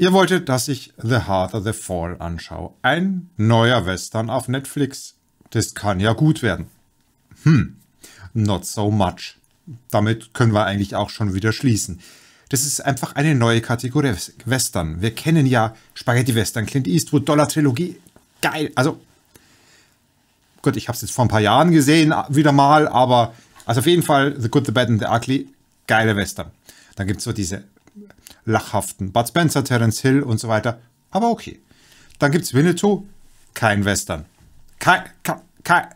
Ihr wolltet, dass ich The Heart of the Fall anschaue. Ein neuer Western auf Netflix. Das kann ja gut werden. Hm, not so much. Damit können wir eigentlich auch schon wieder schließen. Das ist einfach eine neue Kategorie Western. Wir kennen ja Spaghetti Western, Clint Eastwood, Dollar Trilogie. Geil. Also, gut, ich habe es jetzt vor ein paar Jahren gesehen, wieder mal, aber also auf jeden Fall The Good, The Bad and The Ugly. Geile Western. Dann gibt es so diese lachhaften Bud Spencer, Terence Hill und so weiter. Aber okay. Dann gibt es Winnetou, kein Western. Kein, kein, kein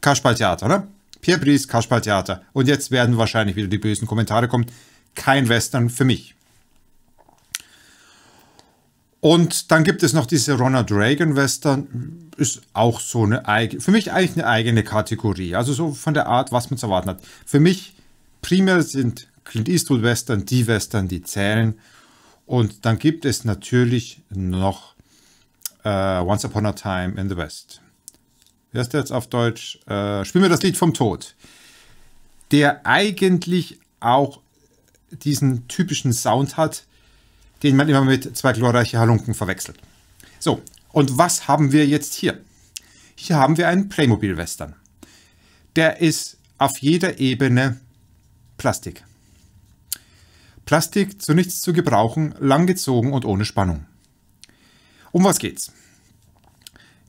Kasperltheater, ne? Pierre Brice, Kasperltheater. Und jetzt werden wahrscheinlich wieder die bösen Kommentare kommen. Kein Western für mich. Und dann gibt es noch diese Ronald Reagan Western, ist auch so eine eigene, für mich eigentlich eine eigene Kategorie. Also so von der Art, was man zu erwarten hat. Für mich primär sind Clint Eastwood Western, die Western, die zählen. Und dann gibt es natürlich noch äh, Once Upon a Time in the West. Wie heißt der jetzt auf Deutsch? Äh, Spiel mir das Lied vom Tod. Der eigentlich auch diesen typischen Sound hat, den man immer mit zwei glorreiche Halunken verwechselt. So, und was haben wir jetzt hier? Hier haben wir einen Playmobil-Western. Der ist auf jeder Ebene Plastik. Plastik zu nichts zu gebrauchen, langgezogen und ohne Spannung. Um was geht's?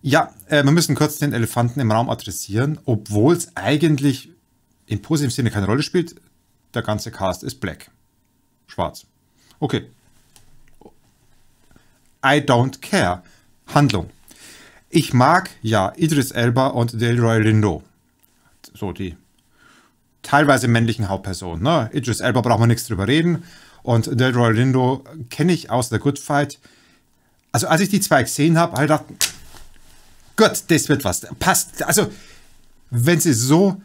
Ja, äh, wir müssen kurz den Elefanten im Raum adressieren, obwohl es eigentlich im positiven Sinne keine Rolle spielt. Der ganze Cast ist black. Schwarz. Okay. I don't care. Handlung. Ich mag ja Idris Elba und Delroy Lindo. So die teilweise männlichen Hauptpersonen. Ne? Idris Elba braucht man nichts drüber reden. Und Delroy Lindo kenne ich aus The Good Fight. Also als ich die zwei gesehen habe, habe ich gedacht, Gott, das wird was. Passt. Also wenn sie so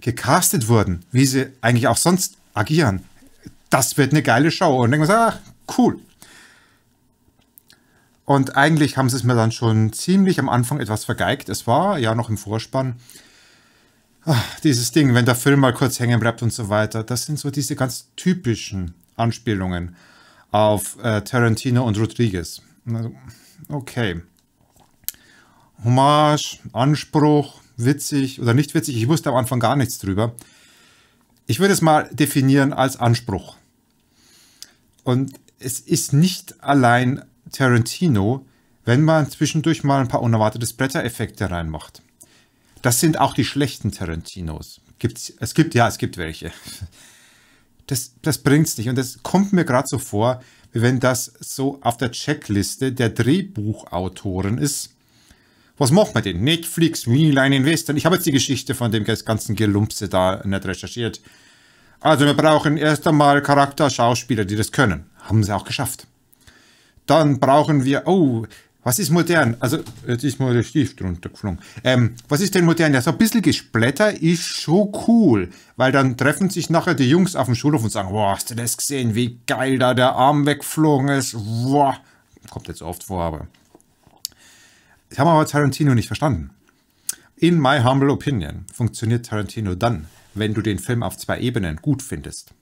gecastet wurden, wie sie eigentlich auch sonst agieren, das wird eine geile Show. Und dann denken wir, ach, cool. Und eigentlich haben sie es mir dann schon ziemlich am Anfang etwas vergeigt. Es war ja noch im Vorspann Ach, dieses Ding, wenn der Film mal kurz hängen bleibt und so weiter, das sind so diese ganz typischen Anspielungen auf äh, Tarantino und Rodriguez. Also, okay. Hommage, Anspruch, witzig oder nicht witzig, ich wusste am Anfang gar nichts drüber. Ich würde es mal definieren als Anspruch. Und es ist nicht allein Tarantino, wenn man zwischendurch mal ein paar unerwartete Splatter-Effekte reinmacht. Das sind auch die schlechten Tarantinos. Gibt's, es gibt, ja, es gibt welche. Das, das es nicht. Und das kommt mir gerade so vor, wie wenn das so auf der Checkliste der Drehbuchautoren ist. Was macht man denn? Netflix, Mini-Line Investor. Ich habe jetzt die Geschichte von dem ganzen Gelumpse da nicht recherchiert. Also wir brauchen erst einmal Charakter, Schauspieler, die das können. Haben sie auch geschafft. Dann brauchen wir, oh, was ist modern? Also, jetzt ist mal der Stift runtergeflogen. Ähm, was ist denn modern? Ja, so ein bisschen Gesplätter ist schon cool, weil dann treffen sich nachher die Jungs auf dem Schulhof und sagen, boah, hast du das gesehen, wie geil da der Arm weggeflogen ist? Boah. Kommt jetzt oft vor, aber... Das haben aber Tarantino nicht verstanden. In my humble opinion funktioniert Tarantino dann, wenn du den Film auf zwei Ebenen gut findest.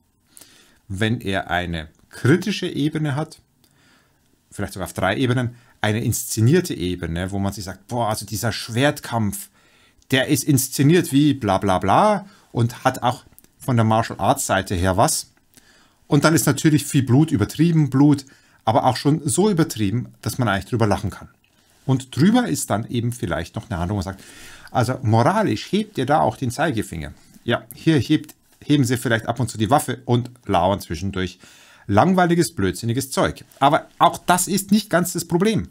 Wenn er eine kritische Ebene hat, vielleicht sogar auf drei Ebenen, eine inszenierte Ebene, wo man sich sagt, boah, also dieser Schwertkampf, der ist inszeniert wie bla bla bla und hat auch von der Martial Arts Seite her was. Und dann ist natürlich viel Blut übertrieben, Blut, aber auch schon so übertrieben, dass man eigentlich drüber lachen kann. Und drüber ist dann eben vielleicht noch eine Handlung wo man sagt, also moralisch hebt ihr da auch den Zeigefinger. Ja, hier hebt, heben sie vielleicht ab und zu die Waffe und lauern zwischendurch langweiliges, blödsinniges Zeug. Aber auch das ist nicht ganz das Problem.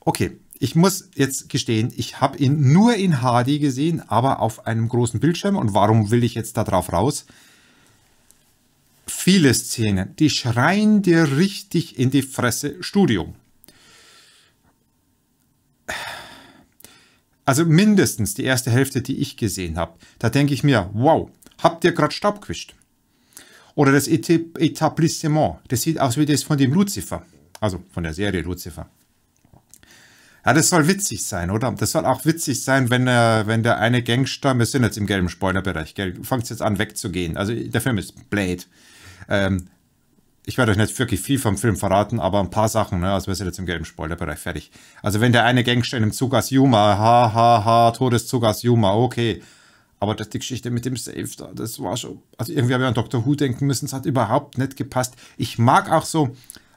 Okay, ich muss jetzt gestehen, ich habe ihn nur in HD gesehen, aber auf einem großen Bildschirm. Und warum will ich jetzt da drauf raus? Viele Szenen, die schreien dir richtig in die Fresse Studium. Also mindestens die erste Hälfte, die ich gesehen habe. Da denke ich mir, wow, habt ihr gerade Staub gewischt? Oder das Etablissement. Das sieht aus wie das von dem Lucifer. Also von der Serie Lucifer. Ja, das soll witzig sein, oder? Das soll auch witzig sein, wenn, äh, wenn der eine Gangster, wir sind jetzt im gelben Spoilerbereich, gell? Du fangst jetzt an wegzugehen. Also der Film ist Blade. Ähm, ich werde euch nicht wirklich viel vom Film verraten, aber ein paar Sachen, ne? Also wir sind jetzt im gelben Spoilerbereich fertig. Also wenn der eine Gangster in einem Zug aus Yuma, ha, ha, ha, Todeszug aus Yuma, okay. Aber das, die Geschichte mit dem Safe, das war schon, also irgendwie habe ich an Dr. Who denken müssen, es hat überhaupt nicht gepasst. Ich mag auch so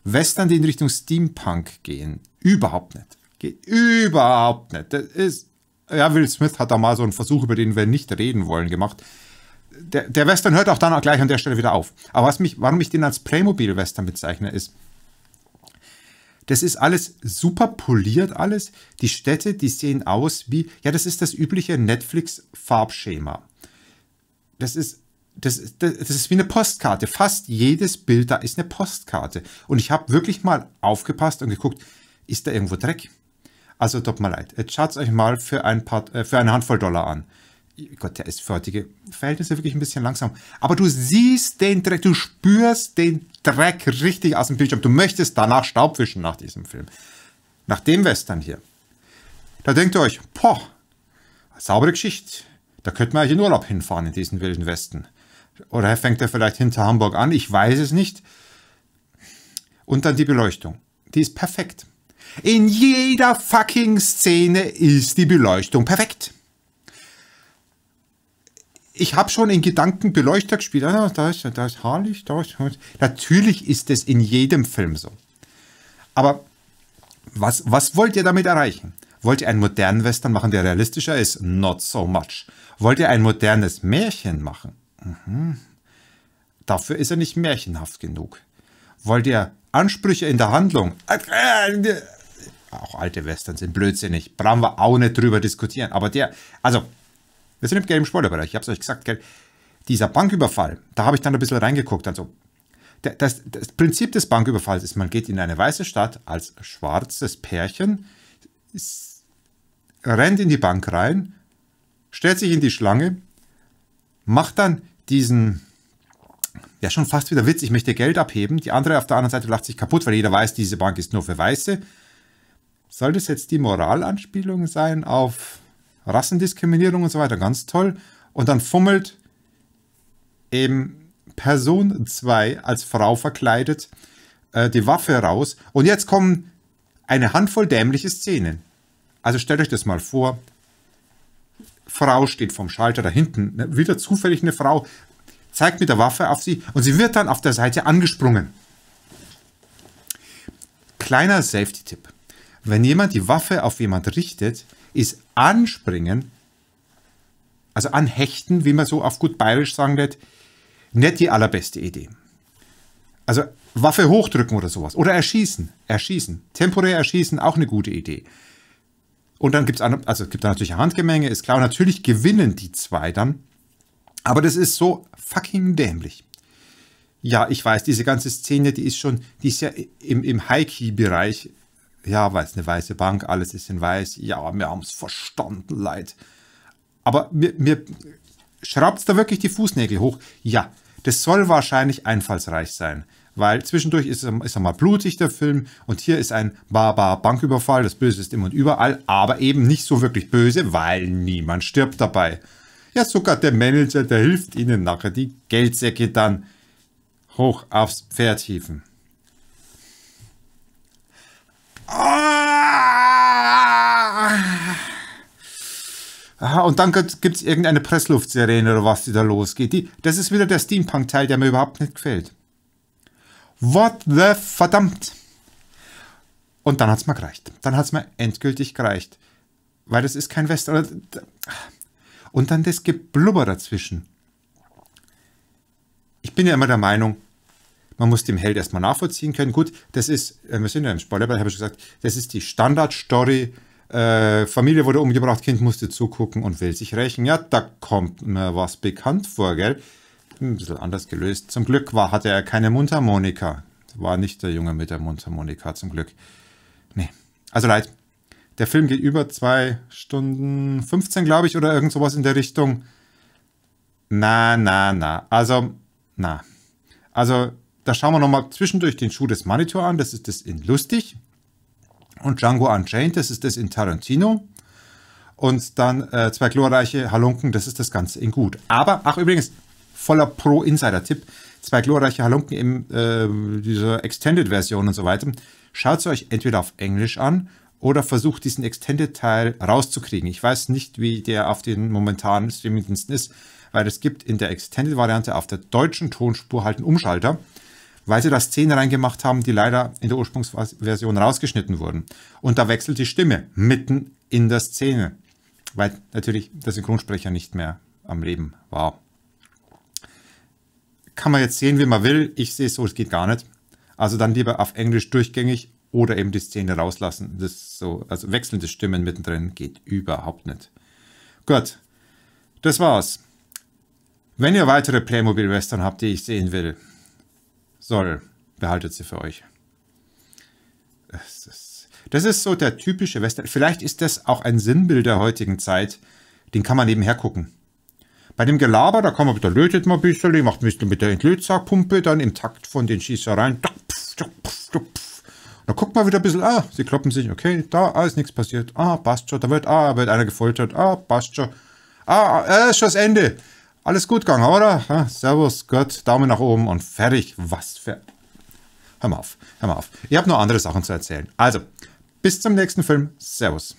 Western, die in Richtung Steampunk gehen. Überhaupt nicht. Geht überhaupt nicht. Das ist, ja, Will Smith hat da mal so einen Versuch, über den wir nicht reden wollen, gemacht. Der, der Western hört auch dann auch gleich an der Stelle wieder auf. Aber was mich, warum ich den als Playmobil-Western bezeichne, ist, das ist alles super poliert, alles. Die Städte, die sehen aus wie, ja, das ist das übliche Netflix-Farbschema. Das ist das, das, das, ist wie eine Postkarte. Fast jedes Bild da ist eine Postkarte. Und ich habe wirklich mal aufgepasst und geguckt, ist da irgendwo Dreck? Also tut mir leid. Jetzt Schaut euch mal für ein, paar, äh, für eine Handvoll Dollar an. Gott, der ist für heutige Verhältnisse wirklich ein bisschen langsam. Aber du siehst den Dreck, du spürst den Dreck richtig aus dem Bildschirm. Du möchtest danach Staub wischen nach diesem Film. Nach dem Western hier. Da denkt ihr euch, boah, saubere Geschichte. Da könnte man eigentlich in Urlaub hinfahren in diesen wilden Westen. Oder fängt er vielleicht hinter Hamburg an, ich weiß es nicht. Und dann die Beleuchtung. Die ist perfekt. In jeder fucking Szene ist die Beleuchtung perfekt ich habe schon in Gedanken Beleuchter gespielt. Ah, da ist, da ist Haarlicht, da ist. Natürlich ist es in jedem Film so. Aber was, was wollt ihr damit erreichen? Wollt ihr einen modernen Western machen, der realistischer ist? Not so much. Wollt ihr ein modernes Märchen machen? Mhm. Dafür ist er nicht märchenhaft genug. Wollt ihr Ansprüche in der Handlung? Auch alte Western sind blödsinnig. Brauchen wir auch nicht drüber diskutieren. Aber der, also wir sind im gelben Spoilerbereich, ich habe es euch gesagt, gell? Dieser Banküberfall, da habe ich dann ein bisschen reingeguckt. Also, das, das Prinzip des Banküberfalls ist, man geht in eine weiße Stadt als schwarzes Pärchen, ist, rennt in die Bank rein, stellt sich in die Schlange, macht dann diesen, ja schon fast wieder Witz, ich möchte Geld abheben. Die andere auf der anderen Seite lacht sich kaputt, weil jeder weiß, diese Bank ist nur für Weiße. Soll das jetzt die Moralanspielung sein auf Rassendiskriminierung und so weiter, ganz toll. Und dann fummelt eben Person 2 als Frau verkleidet äh, die Waffe raus. Und jetzt kommen eine Handvoll dämliche Szenen. Also stellt euch das mal vor. Frau steht vom Schalter da hinten, ne? wieder zufällig eine Frau, zeigt mit der Waffe auf sie und sie wird dann auf der Seite angesprungen. Kleiner Safety-Tipp. Wenn jemand die Waffe auf jemand richtet, ist Anspringen, also Anhechten, wie man so auf gut bayerisch sagen wird, nicht die allerbeste Idee. Also Waffe hochdrücken oder sowas. Oder erschießen. Erschießen. Temporär erschießen, auch eine gute Idee. Und dann gibt's, also gibt es natürlich Handgemenge, ist klar. natürlich gewinnen die zwei dann. Aber das ist so fucking dämlich. Ja, ich weiß, diese ganze Szene, die ist schon, die ist ja im, im High-Key-Bereich ja, weil es eine weiße Bank, alles ist in weiß. Ja, wir haben es verstanden, Leid. Aber mir, mir schraubt da wirklich die Fußnägel hoch. Ja, das soll wahrscheinlich einfallsreich sein, weil zwischendurch ist, ist er mal blutig, der Film, und hier ist ein barbar Banküberfall, das Böse ist immer und überall, aber eben nicht so wirklich böse, weil niemand stirbt dabei. Ja, sogar der Manager, der hilft ihnen nachher, die Geldsäcke dann hoch aufs Pferd hieven. Ah! Aha, und dann gibt es irgendeine pressluft oder was, die da losgeht. Die, das ist wieder der Steampunk-Teil, der mir überhaupt nicht gefällt. What the verdammt! Und dann hat es mir gereicht. Dann hat es mir endgültig gereicht. Weil das ist kein Western. Und dann das Geblubber dazwischen. Ich bin ja immer der Meinung, man muss dem Held erstmal nachvollziehen können. Gut, das ist, äh, wir sind ja im Spoilerbereich, habe ich gesagt, das ist die Standardstory. Äh, Familie wurde umgebracht, Kind musste zugucken und will sich rächen. Ja, da kommt mir was bekannt vor, gell? Ein bisschen anders gelöst. Zum Glück war, hatte er keine Mundharmonika. War nicht der Junge mit der Mundharmonika, zum Glück. Nee. Also leid. Der Film geht über zwei Stunden 15, glaube ich, oder irgend sowas in der Richtung. Na, na, na. Also, na. Also, da schauen wir nochmal zwischendurch den Schuh des Monitor an. Das ist das in Lustig. Und Django Unchained, das ist das in Tarantino. Und dann äh, zwei glorreiche Halunken, das ist das Ganze in Gut. Aber, ach übrigens, voller Pro-Insider-Tipp. Zwei glorreiche Halunken in äh, dieser Extended-Version und so weiter. Schaut es euch entweder auf Englisch an oder versucht diesen Extended-Teil rauszukriegen. Ich weiß nicht, wie der auf den momentanen Streamingdiensten ist, weil es gibt in der Extended-Variante auf der deutschen Tonspur halt einen Umschalter weil sie da Szenen reingemacht haben, die leider in der Ursprungsversion rausgeschnitten wurden. Und da wechselt die Stimme mitten in der Szene, weil natürlich der Synchronsprecher nicht mehr am Leben war. Kann man jetzt sehen, wie man will. Ich sehe es so, es geht gar nicht. Also dann lieber auf Englisch durchgängig oder eben die Szene rauslassen. Das so, also wechselnde Stimmen mittendrin geht überhaupt nicht. Gut, das war's. Wenn ihr weitere Playmobil-Western habt, die ich sehen will, soll. Behaltet sie für euch. Das ist, das ist so der typische Western. Vielleicht ist das auch ein Sinnbild der heutigen Zeit. Den kann man nebenher gucken. Bei dem Gelaber, da kann man wieder lötet mal ein bisschen, macht ein bisschen mit der Entlötsackpumpe, dann im Takt von den Schießereien. Da guckt man wieder ein bisschen, ah, sie kloppen sich, okay, da ah, ist nichts passiert. Ah, passt schon, da wird, ah, wird einer gefoltert, ah, passt schon. Ah, ah äh, ist schon das Ende. Alles gut gegangen, oder? Ja, servus, Gott, Daumen nach oben und fertig. Was für... Hör mal auf, hör mal auf. Ich habe noch andere Sachen zu erzählen. Also, bis zum nächsten Film. Servus.